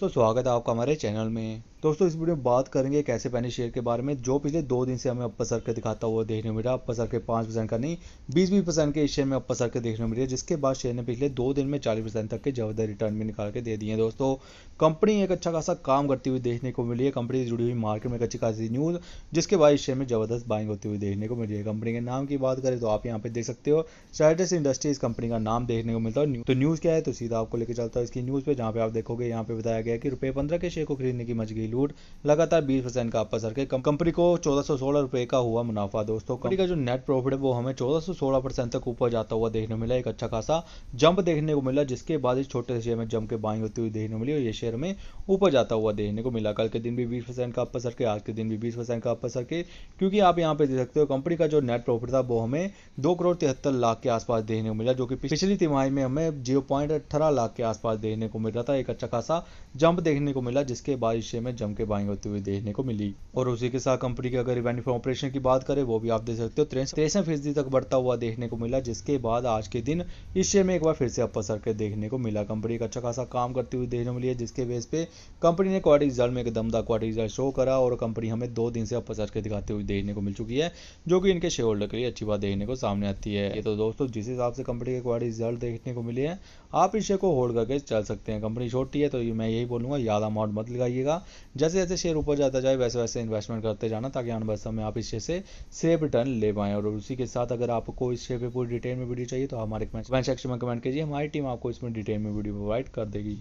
तो स्वागत है आपका हमारे चैनल में दोस्तों इस वीडियो में बात करेंगे एक ऐसे शेयर के बारे में जो पिछले दो दिन से हमें अपर सर के दिखाता हुआ देखने को मिला अपर सर के पाँच परसेंट का नहीं बीस बीस परसेंट के इस शेयर में अपर सर के देखने को मिले जिसके बाद शेयर ने पिछले दो दिन में चालीस परसेंट तक के जबरदस्त रिटर्न भी निकाल के दे दिए दोस्तों कंपनी एक अच्छा खासा काम करती हुई देखने को मिली है कंपनी से जुड़ी हुई मार्केट में एक अच्छी खासी न्यूज़ जिसके बाद इस शेयर में जबरदस्त बाइंग होती हुई देखने को मिली है कंपनी के नाम की बात करें तो आप यहाँ पे देख सकते हो इंडस्ट्री इंडस्ट्रीज कंपनी का नाम देखने को मिलता है तो न्यूज़ क्या है तो सीधा आपको लेकर चलता है इसकी न्यूज़ पर जहाँ पे आप देखोगे यहाँ पे बताया बताया गया कि रुपये पंद्रह के शेयर को खरीदने की मच गई लूट लगातार बीस परसेंट का आपस करके कंपनी को चौदह सौ सोलह रुपए का हुआ मुनाफा दोस्तों कंपनी का जो नेट प्रॉफिट है वो हमें चौदह सौ सोलह परसेंट तक ऊपर जाता हुआ देखने मिला एक अच्छा खासा जंप देखने को मिला जिसके बाद इस छोटे से शेयर में जंप के बाइंग होती हुई देखने मिली और ये शेयर में ऊपर जाता हुआ देखने को मिला कल के दिन भी बीस परसेंट का आपस करके आज के दिन भी बीस परसेंट का आपस करके क्योंकि आप यहाँ पे देख सकते हो कंपनी का जो नेट प्रॉफिट था वो हमें दो करोड़ तिहत्तर लाख के आसपास देखने को मिला जो कि पिछली तिमाही में हमें जीरो पॉइंट अट्ठारह लाख के आसपास देखने को मिल रहा था एक अच्छा खासा जंप देखने को मिला जिसके बाद इस शेयर में जम के बाइंग होती हुई देखने को मिली और उसी के साथ कंपनी के अगर रिवेन्यू फ्रॉम ऑपरेशन की बात करें वो भी आप देख सकते हो तिरसठ फीसदी तक बढ़ता हुआ देखने को मिला जिसके बाद आज के दिन इस शेयर में एक बार फिर से अपर सर्किट देखने को मिला कंपनी का अच्छा खासा काम करती हुई देखने को मिली है जिसके बेस पे कंपनी ने क्वार्टर रिजल्ट में एक दमदार क्वार्टर रिजल्ट शो करा और कंपनी हमें दो दिन से अपर सर्किट दिखाते हुए देखने को मिल चुकी है जो कि इनके शेयर होल्डर के लिए अच्छी बात देखने को सामने आती है ये तो दोस्तों जिस हिसाब से कंपनी के क्वार्टर रिजल्ट देखने को मिले हैं आप इस शेयर को होल्ड करके चल सकते हैं कंपनी छोटी है तो मैं यही यही बोलूँगा ज़्यादा अमाउंट मत लगाइएगा जैसे जैसे शेयर ऊपर जाता जाए वैसे वैसे इन्वेस्टमेंट करते जाना ताकि आने वाले समय आप इस शेयर से सेफ रिटर्न ले पाएँ और उसी के साथ अगर आपको इस शेयर पर पूरी डिटेल में वीडियो चाहिए तो हमारे कमेंट सेक्शन में कमेंट कीजिए हमारी टीम आपको इसमें डिटेल में वीडियो प्रोवाइड कर देगी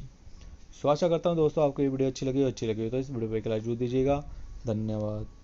सो करता हूँ दोस्तों आपको ये वीडियो अच्छी लगी अच्छी लगी तो इस वीडियो पर एक लाइक जरूर दीजिएगा धन्यवाद